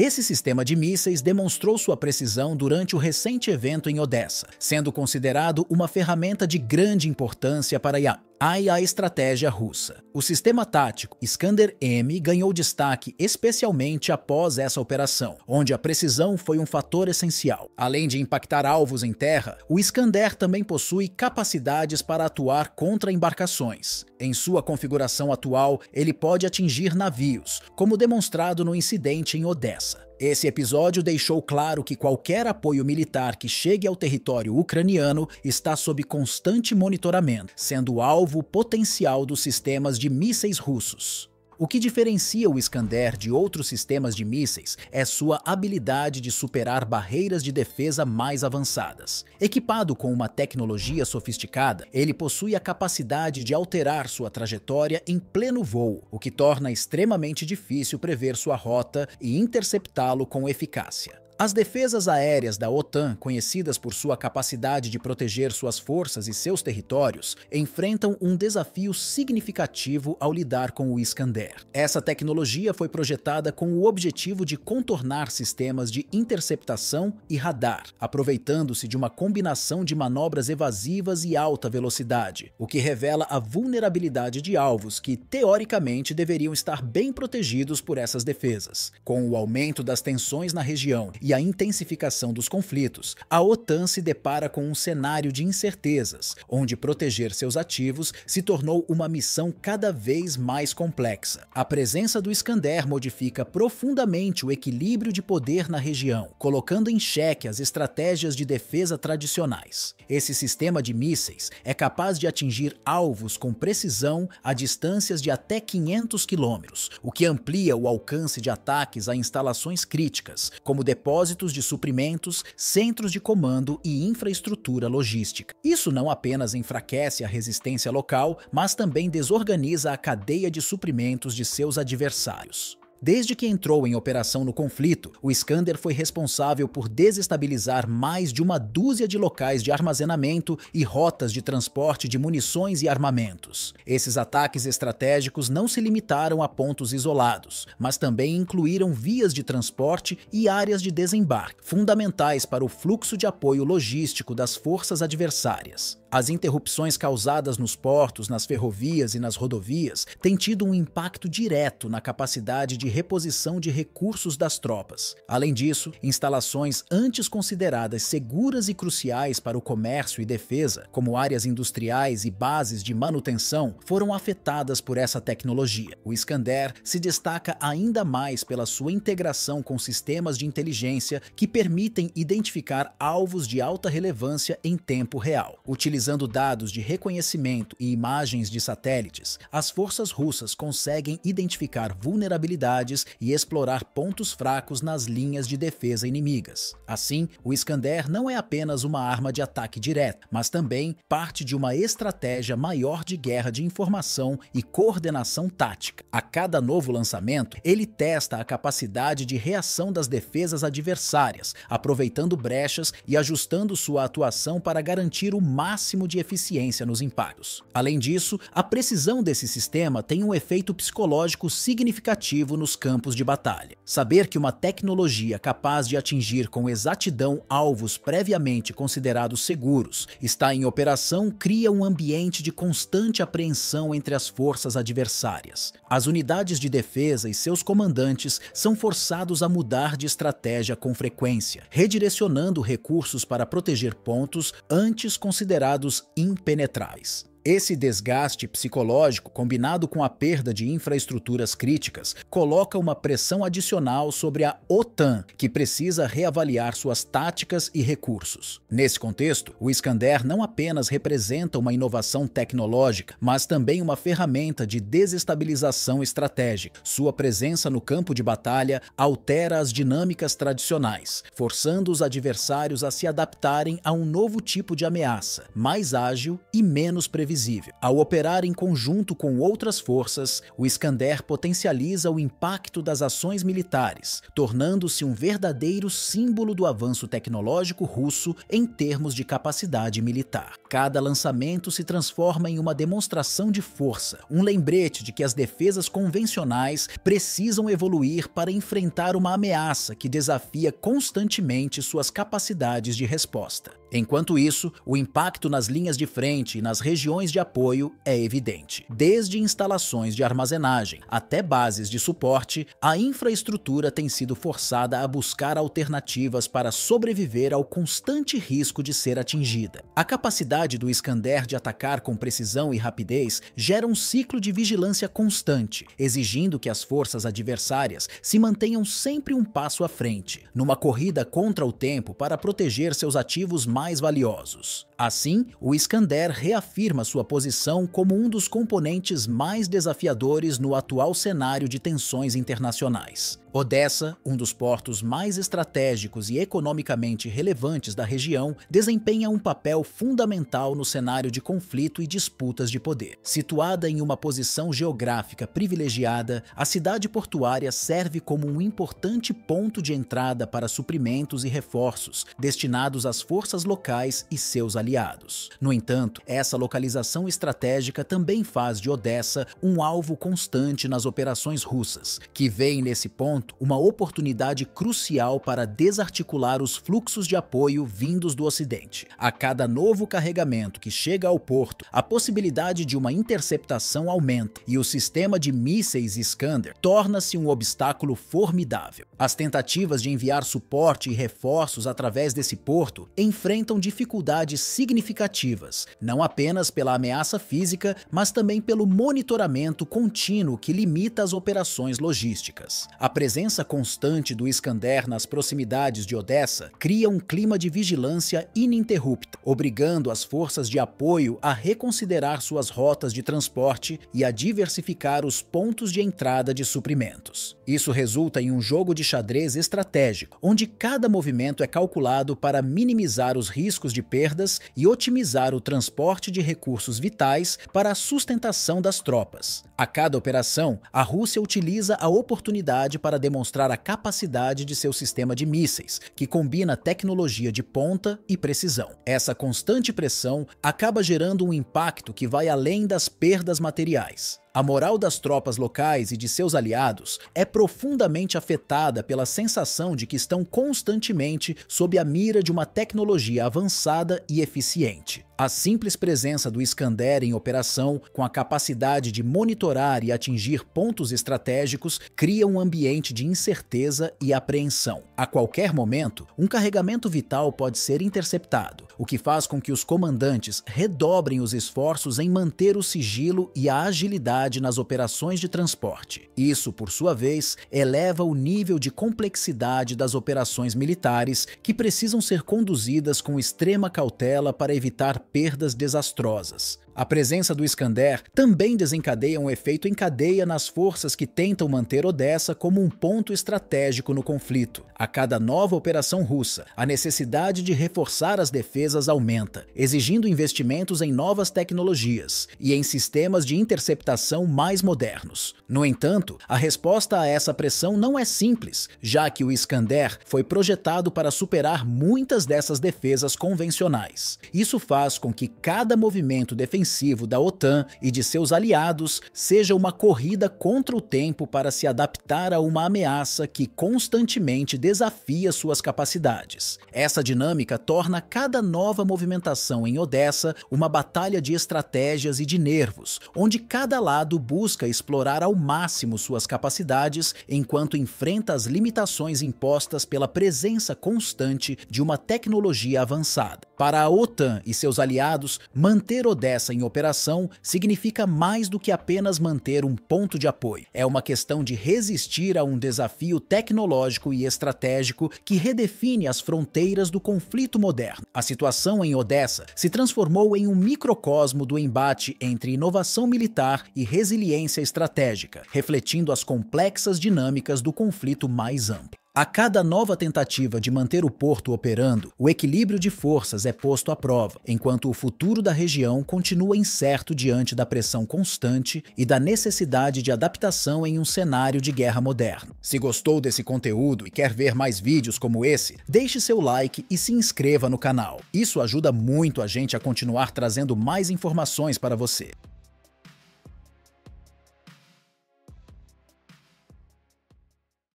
Esse sistema de mísseis demonstrou sua precisão durante o recente evento em Odessa, sendo considerado uma ferramenta de grande importância para a IAP. Ai é a estratégia russa. O sistema tático Iskander-M ganhou destaque especialmente após essa operação, onde a precisão foi um fator essencial. Além de impactar alvos em terra, o Iskander também possui capacidades para atuar contra embarcações. Em sua configuração atual, ele pode atingir navios, como demonstrado no incidente em Odessa. Esse episódio deixou claro que qualquer apoio militar que chegue ao território ucraniano está sob constante monitoramento, sendo alvo potencial dos sistemas de mísseis russos. O que diferencia o Iskander de outros sistemas de mísseis é sua habilidade de superar barreiras de defesa mais avançadas. Equipado com uma tecnologia sofisticada, ele possui a capacidade de alterar sua trajetória em pleno voo, o que torna extremamente difícil prever sua rota e interceptá-lo com eficácia. As defesas aéreas da OTAN, conhecidas por sua capacidade de proteger suas forças e seus territórios, enfrentam um desafio significativo ao lidar com o Iskander. Essa tecnologia foi projetada com o objetivo de contornar sistemas de interceptação e radar, aproveitando-se de uma combinação de manobras evasivas e alta velocidade, o que revela a vulnerabilidade de alvos que, teoricamente, deveriam estar bem protegidos por essas defesas. Com o aumento das tensões na região e a intensificação dos conflitos, a OTAN se depara com um cenário de incertezas, onde proteger seus ativos se tornou uma missão cada vez mais complexa. A presença do Iskander modifica profundamente o equilíbrio de poder na região, colocando em xeque as estratégias de defesa tradicionais. Esse sistema de mísseis é capaz de atingir alvos com precisão a distâncias de até 500 quilômetros, o que amplia o alcance de ataques a instalações críticas, como depósitos depósitos de suprimentos, centros de comando e infraestrutura logística. Isso não apenas enfraquece a resistência local, mas também desorganiza a cadeia de suprimentos de seus adversários. Desde que entrou em operação no conflito, o Iskander foi responsável por desestabilizar mais de uma dúzia de locais de armazenamento e rotas de transporte de munições e armamentos. Esses ataques estratégicos não se limitaram a pontos isolados, mas também incluíram vias de transporte e áreas de desembarque, fundamentais para o fluxo de apoio logístico das forças adversárias. As interrupções causadas nos portos, nas ferrovias e nas rodovias têm tido um impacto direto na capacidade de reposição de recursos das tropas. Além disso, instalações antes consideradas seguras e cruciais para o comércio e defesa, como áreas industriais e bases de manutenção, foram afetadas por essa tecnologia. O Iskander se destaca ainda mais pela sua integração com sistemas de inteligência que permitem identificar alvos de alta relevância em tempo real. Utilizando Utilizando dados de reconhecimento e imagens de satélites, as forças russas conseguem identificar vulnerabilidades e explorar pontos fracos nas linhas de defesa inimigas. Assim, o Iskander não é apenas uma arma de ataque direto, mas também parte de uma estratégia maior de guerra de informação e coordenação tática. A cada novo lançamento, ele testa a capacidade de reação das defesas adversárias, aproveitando brechas e ajustando sua atuação para garantir o máximo máximo de eficiência nos impagos. Além disso, a precisão desse sistema tem um efeito psicológico significativo nos campos de batalha. Saber que uma tecnologia capaz de atingir com exatidão alvos previamente considerados seguros está em operação cria um ambiente de constante apreensão entre as forças adversárias. As unidades de defesa e seus comandantes são forçados a mudar de estratégia com frequência, redirecionando recursos para proteger pontos antes considerados lados impenetráveis. Esse desgaste psicológico, combinado com a perda de infraestruturas críticas, coloca uma pressão adicional sobre a OTAN, que precisa reavaliar suas táticas e recursos. Nesse contexto, o Iskander não apenas representa uma inovação tecnológica, mas também uma ferramenta de desestabilização estratégica. Sua presença no campo de batalha altera as dinâmicas tradicionais, forçando os adversários a se adaptarem a um novo tipo de ameaça, mais ágil e menos previsível previsível. Ao operar em conjunto com outras forças, o Iskander potencializa o impacto das ações militares, tornando-se um verdadeiro símbolo do avanço tecnológico russo em termos de capacidade militar. Cada lançamento se transforma em uma demonstração de força, um lembrete de que as defesas convencionais precisam evoluir para enfrentar uma ameaça que desafia constantemente suas capacidades de resposta. Enquanto isso, o impacto nas linhas de frente e nas regiões de apoio é evidente. Desde instalações de armazenagem até bases de suporte, a infraestrutura tem sido forçada a buscar alternativas para sobreviver ao constante risco de ser atingida. A capacidade do Iskander de atacar com precisão e rapidez gera um ciclo de vigilância constante, exigindo que as forças adversárias se mantenham sempre um passo à frente, numa corrida contra o tempo para proteger seus ativos mais valiosos. Assim, o Iskander reafirma sua posição como um dos componentes mais desafiadores no atual cenário de tensões internacionais. Odessa, um dos portos mais estratégicos e economicamente relevantes da região, desempenha um papel fundamental no cenário de conflito e disputas de poder. Situada em uma posição geográfica privilegiada, a cidade portuária serve como um importante ponto de entrada para suprimentos e reforços destinados às forças locais e seus aliados aliados. No entanto, essa localização estratégica também faz de Odessa um alvo constante nas operações russas, que veem nesse ponto uma oportunidade crucial para desarticular os fluxos de apoio vindos do Ocidente. A cada novo carregamento que chega ao porto, a possibilidade de uma interceptação aumenta e o sistema de mísseis Iskander torna-se um obstáculo formidável. As tentativas de enviar suporte e reforços através desse porto enfrentam dificuldades significativas, não apenas pela ameaça física, mas também pelo monitoramento contínuo que limita as operações logísticas. A presença constante do Iskander nas proximidades de Odessa cria um clima de vigilância ininterrupta, obrigando as forças de apoio a reconsiderar suas rotas de transporte e a diversificar os pontos de entrada de suprimentos. Isso resulta em um jogo de xadrez estratégico, onde cada movimento é calculado para minimizar os riscos de perdas e otimizar o transporte de recursos vitais para a sustentação das tropas. A cada operação, a Rússia utiliza a oportunidade para demonstrar a capacidade de seu sistema de mísseis, que combina tecnologia de ponta e precisão. Essa constante pressão acaba gerando um impacto que vai além das perdas materiais. A moral das tropas locais e de seus aliados é profundamente afetada pela sensação de que estão constantemente sob a mira de uma tecnologia avançada e eficiente. A simples presença do Iskander em operação, com a capacidade de monitorar e atingir pontos estratégicos, cria um ambiente de incerteza e apreensão. A qualquer momento, um carregamento vital pode ser interceptado, o que faz com que os comandantes redobrem os esforços em manter o sigilo e a agilidade nas operações de transporte. Isso, por sua vez, eleva o nível de complexidade das operações militares, que precisam ser conduzidas com extrema cautela para evitar perdas desastrosas. A presença do Iskander também desencadeia um efeito em cadeia nas forças que tentam manter Odessa como um ponto estratégico no conflito. A cada nova operação russa, a necessidade de reforçar as defesas aumenta, exigindo investimentos em novas tecnologias e em sistemas de interceptação mais modernos. No entanto, a resposta a essa pressão não é simples, já que o Iskander foi projetado para superar muitas dessas defesas convencionais. Isso faz com que cada movimento defensivo ofensivo da OTAN e de seus aliados seja uma corrida contra o tempo para se adaptar a uma ameaça que constantemente desafia suas capacidades. Essa dinâmica torna cada nova movimentação em Odessa uma batalha de estratégias e de nervos, onde cada lado busca explorar ao máximo suas capacidades enquanto enfrenta as limitações impostas pela presença constante de uma tecnologia avançada. Para a OTAN e seus aliados, manter Odessa em operação significa mais do que apenas manter um ponto de apoio. É uma questão de resistir a um desafio tecnológico e estratégico que redefine as fronteiras do conflito moderno. A situação em Odessa se transformou em um microcosmo do embate entre inovação militar e resiliência estratégica, refletindo as complexas dinâmicas do conflito mais amplo. A cada nova tentativa de manter o porto operando, o equilíbrio de forças é posto à prova, enquanto o futuro da região continua incerto diante da pressão constante e da necessidade de adaptação em um cenário de guerra moderno. Se gostou desse conteúdo e quer ver mais vídeos como esse, deixe seu like e se inscreva no canal. Isso ajuda muito a gente a continuar trazendo mais informações para você.